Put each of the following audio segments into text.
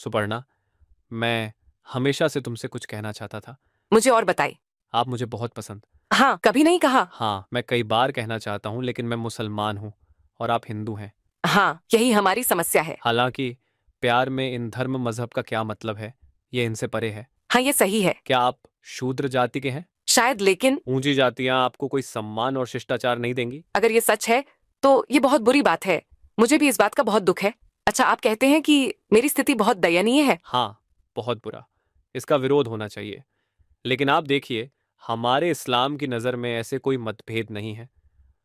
सुपर्णा मैं हमेशा से तुमसे कुछ कहना चाहता था मुझे और बताए आप मुझे बहुत पसंद हाँ कभी नहीं कहा हाँ मैं कई बार कहना चाहता हूँ लेकिन मैं मुसलमान हूँ और आप हिंदू हैं हाँ यही हमारी समस्या है हालांकि प्यार में इन धर्म मजहब का क्या मतलब है ये इनसे परे है हाँ ये सही है क्या आप शूद्र जाति के हैं शायद लेकिन ऊंची जातियाँ आपको कोई सम्मान और शिष्टाचार नहीं देंगी अगर ये सच है तो ये बहुत बुरी बात है मुझे भी इस बात का बहुत दुख है अच्छा आप कहते हैं कि मेरी स्थिति बहुत दयनीय है हाँ बहुत बुरा इसका विरोध होना चाहिए लेकिन आप देखिए हमारे इस्लाम की नज़र में ऐसे कोई मतभेद नहीं है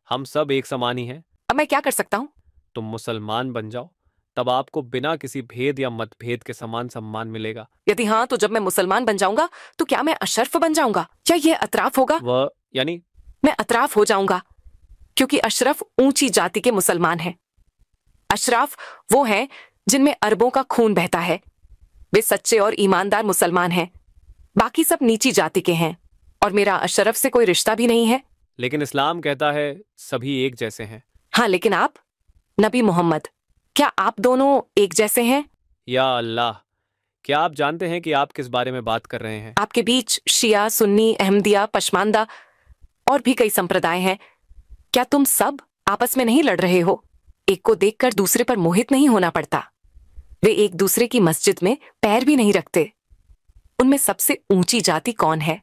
हम सब एक समान ही हैं अब मैं क्या कर सकता हूँ तुम मुसलमान बन जाओ तब आपको बिना किसी भेद या मतभेद के समान सम्मान मिलेगा यदि हाँ तो जब मैं मुसलमान बन जाऊंगा तो क्या मैं अशरफ बन जाऊंगा क्या यह अतराफ होगा वह यानी मैं अतराफ हो जाऊंगा क्योंकि अशरफ ऊंची जाति के मुसलमान हैं अशराफ वो हैं जिनमें अरबों का खून बहता है वे सच्चे और ईमानदार मुसलमान हैं बाकी सब नीची जाति के हैं और मेरा अशरफ से कोई रिश्ता भी नहीं है लेकिन इस्लाम कहता है सभी एक जैसे हैं हाँ लेकिन आप नबी मोहम्मद क्या आप दोनों एक जैसे हैं या अल्लाह क्या आप जानते हैं कि आप किस बारे में बात कर रहे हैं आपके बीच शिया सुन्नी अहमदिया पशमानदा और भी कई संप्रदाय हैं क्या तुम सब आपस में नहीं लड़ रहे हो एक को देखकर दूसरे पर मोहित नहीं होना पड़ता वे एक दूसरे की मस्जिद में पैर भी नहीं रखते उनमें सबसे ऊंची जाति कौन है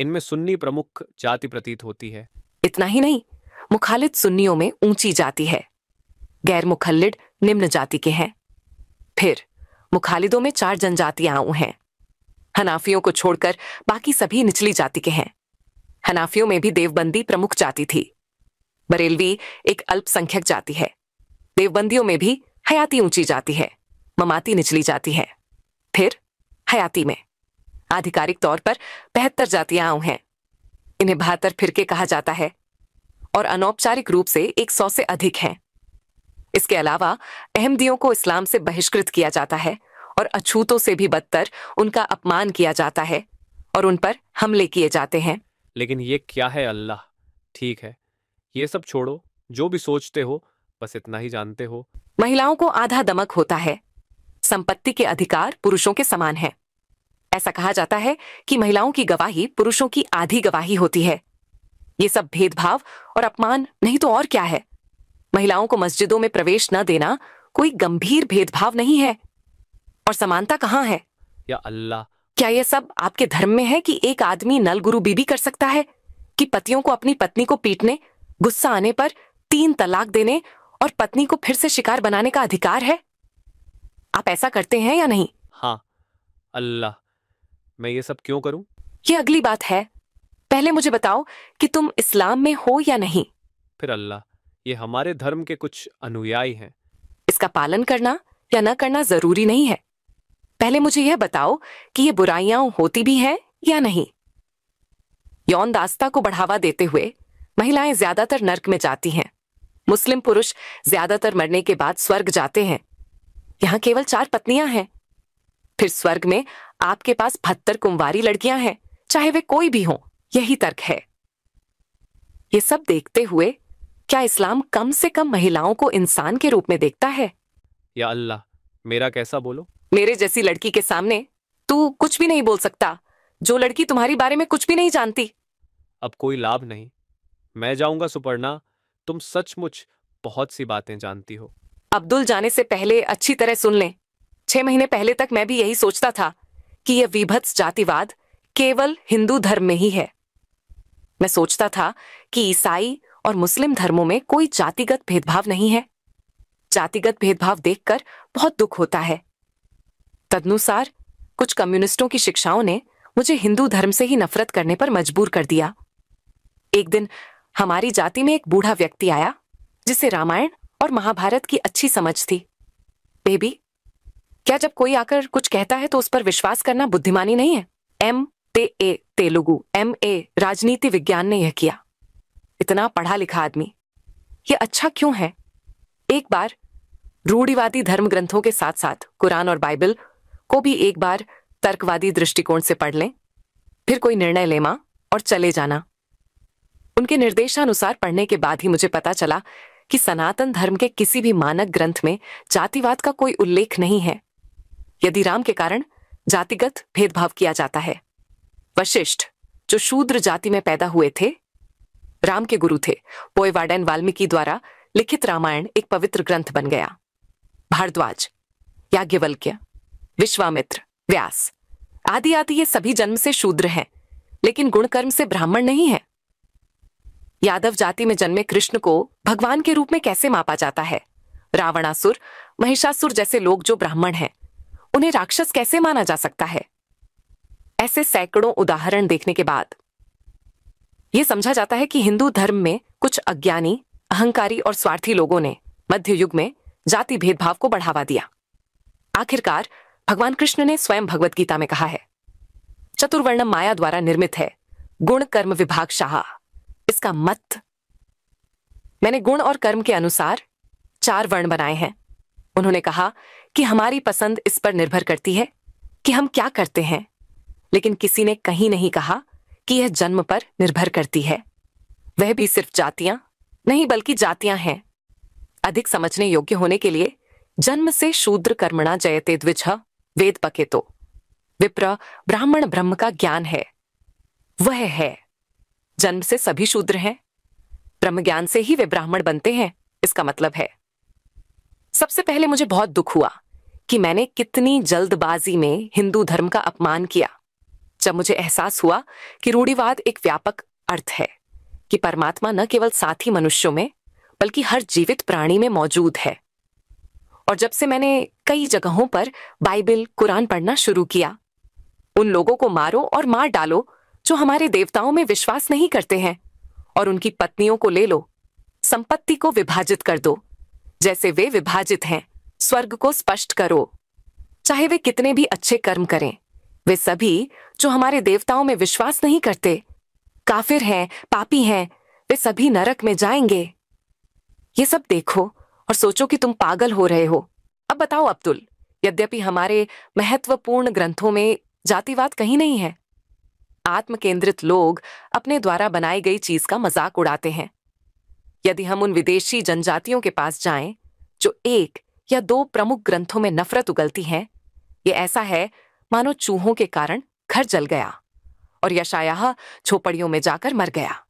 इनमें सुन्नी प्रमुख जाति प्रतीत होती है इतना ही नहीं मुखालिद सुन्नियों में ऊंची जाति है गैर मुखलिड निम्न जाति के हैं फिर मुखालिदों में चार जनजातियां हैं हनाफियों को छोड़कर बाकी सभी निचली जाति के हैं हनाफियों में भी देवबंदी प्रमुख जाति थी बरेलवी एक अल्पसंख्यक जाति है देवबंदियों में भी हयाती ऊंची जाती है ममाती निचली जाती है फिर हयाती में आधिकारिक तौर पर बेहतर जातियां आऊ हैं इन्हें बहत्तर फिरके कहा जाता है और अनौपचारिक रूप से एक सौ से अधिक हैं इसके अलावा अहमदियों को इस्लाम से बहिष्कृत किया जाता है और अछूतों से भी बदतर उनका अपमान किया जाता है और उन पर हमले किए जाते हैं लेकिन ये क्या है अल्लाह ठीक है ये सब छोड़ो जो भी सोचते हो बस इतना ही जानते हो महिलाओं को आधा दमक होता है संपत्ति के अधिकार पुरुषों के समान है ऐसा कहा जाता है कि महिलाओं की गवाही पुरुषों की आधी गवाही होती है ये सब भेदभाव और अपमान नहीं तो और क्या है महिलाओं को मस्जिदों में प्रवेश न देना कोई गंभीर भेदभाव नहीं है और समानता कहाँ है या अल्लाह क्या यह सब आपके धर्म में है कि एक आदमी नल नलगुरु बीबी कर सकता है कि पतियों को अपनी पत्नी को पीटने गुस्सा आने पर तीन तलाक देने और पत्नी को फिर से शिकार बनाने का अधिकार है आप ऐसा करते हैं या नहीं हाँ अल्लाह मैं ये सब क्यों करूं ये अगली बात है पहले मुझे बताओ कि तुम इस्लाम में हो या नहीं फिर अल्लाह ये हमारे धर्म के कुछ अनुयायी हैं इसका पालन करना या न करना जरूरी नहीं है पहले मुझे यह बताओ कि ये बुराइयां होती भी हैं या नहीं यौन दास्ता को बढ़ावा देते हुए महिलाएं ज्यादातर नर्क में जाती हैं मुस्लिम पुरुष ज्यादातर मरने के बाद स्वर्ग जाते हैं यहां केवल चार पत्नियां हैं फिर स्वर्ग में आपके पास बहत्तर कुंवारी लड़कियां हैं चाहे वे कोई भी हों यही तर्क है ये सब देखते हुए क्या इस्लाम कम से कम महिलाओं को इंसान के रूप में देखता है या अल्लाह मेरा कैसा बोलो मेरे जैसी लड़की के सामने तू कुछ भी नहीं बोल सकता जो लड़की तुम्हारी बारे में कुछ भी नहीं जानती अब कोई लाभ नहीं मैं जाऊंगा सुपर्णा तुम सचमुच बहुत सी बातें जानती हो अब्दुल जाने से पहले अच्छी तरह सुन ले छह महीने पहले तक मैं भी यही सोचता था कि यह विभत्स जातिवाद केवल हिंदू धर्म में ही है मैं सोचता था कि ईसाई और मुस्लिम धर्मों में कोई जातिगत भेदभाव नहीं है जातिगत भेदभाव देखकर बहुत दुख होता है तदनुसार कुछ कम्युनिस्टों की शिक्षाओं ने मुझे हिंदू धर्म से ही नफरत करने पर मजबूर कर दिया एक दिन हमारी जाति में एक बूढ़ा व्यक्ति आया जिसे रामायण और महाभारत की अच्छी समझ थी बेबी क्या जब कोई आकर कुछ कहता है तो उस पर विश्वास करना बुद्धिमानी नहीं है एम ते ए तेलुगु एम ए राजनीति विज्ञान ने यह किया इतना पढ़ा लिखा आदमी यह अच्छा क्यों है एक बार रूढ़िवादी धर्म ग्रंथों के साथ साथ कुरान और बाइबल को भी एक बार तर्कवादी दृष्टिकोण से पढ़ लें फिर कोई निर्णय ले मां और चले जाना उनके निर्देशानुसार पढ़ने के बाद ही मुझे पता चला कि सनातन धर्म के किसी भी मानक ग्रंथ में जातिवाद का कोई उल्लेख नहीं है यदि राम के कारण जातिगत भेदभाव किया जाता है वशिष्ठ जो शूद्र जाति में पैदा हुए थे राम के गुरु थे पोयवाडन वाल्मीकि द्वारा लिखित रामायण एक पवित्र ग्रंथ बन गया भारद्वाज याज्ञवल्क्य विश्वामित्र व्यास आदि आदि ये सभी जन्म से शूद्र हैं लेकिन गुणकर्म से ब्राह्मण नहीं है यादव जाति में जन्मे कृष्ण को भगवान के रूप में कैसे मापा जाता है रावणासुर महिषासुर जैसे लोग जो ब्राह्मण हैं उन्हें राक्षस कैसे माना जा सकता है ऐसे सैकड़ों उदाहरण देखने के बाद यह समझा जाता है कि हिंदू धर्म में कुछ अज्ञानी अहंकारी और स्वार्थी लोगों ने मध्य युग में जाति भेदभाव को बढ़ावा दिया आखिरकार भगवान कृष्ण ने स्वयं भगवदगीता गीता में कहा है चतुर्वर्ण माया द्वारा निर्मित है गुण कर्म विभाग शाह इसका मत मैंने गुण और कर्म के अनुसार चार वर्ण बनाए हैं उन्होंने कहा कि हमारी पसंद इस पर निर्भर करती है कि हम क्या करते हैं लेकिन किसी ने कहीं नहीं कहा कि यह जन्म पर निर्भर करती है वह भी सिर्फ जातियां नहीं बल्कि जातियां हैं अधिक समझने योग्य होने के लिए जन्म से शूद्र कर्मणा जयते द्विज वेद पके तो विप्र ब्राह्मण ब्रह्म का ज्ञान है वह है जन्म से सभी शूद्र हैं ब्रह्म ज्ञान से ही वे ब्राह्मण बनते हैं इसका मतलब है सबसे पहले मुझे बहुत दुख हुआ कि मैंने कितनी जल्दबाजी में हिंदू धर्म का अपमान किया जब मुझे एहसास हुआ कि रूढ़िवाद एक व्यापक अर्थ है कि परमात्मा न केवल साथी मनुष्यों में बल्कि हर जीवित प्राणी में मौजूद है और जब से मैंने कई जगहों पर बाइबिल कुरान पढ़ना शुरू किया उन लोगों को मारो और मार डालो जो हमारे देवताओं में विश्वास नहीं करते हैं और उनकी पत्नियों को ले लो संपत्ति को विभाजित कर दो जैसे वे विभाजित हैं स्वर्ग को स्पष्ट करो चाहे वे कितने भी अच्छे कर्म करें वे सभी जो हमारे देवताओं में विश्वास नहीं करते काफिर हैं पापी हैं वे सभी नरक में जाएंगे ये सब देखो और सोचो कि तुम पागल हो रहे हो अब बताओ अब्दुल यद्यपि हमारे महत्वपूर्ण ग्रंथों में जातिवाद कहीं नहीं है आत्मकेंद्रित लोग अपने द्वारा बनाई गई चीज का मजाक उड़ाते हैं यदि हम उन विदेशी जनजातियों के पास जाएं जो एक या दो प्रमुख ग्रंथों में नफरत उगलती हैं ये ऐसा है मानो चूहों के कारण घर जल गया और यशायाह झोपड़ियों में जाकर मर गया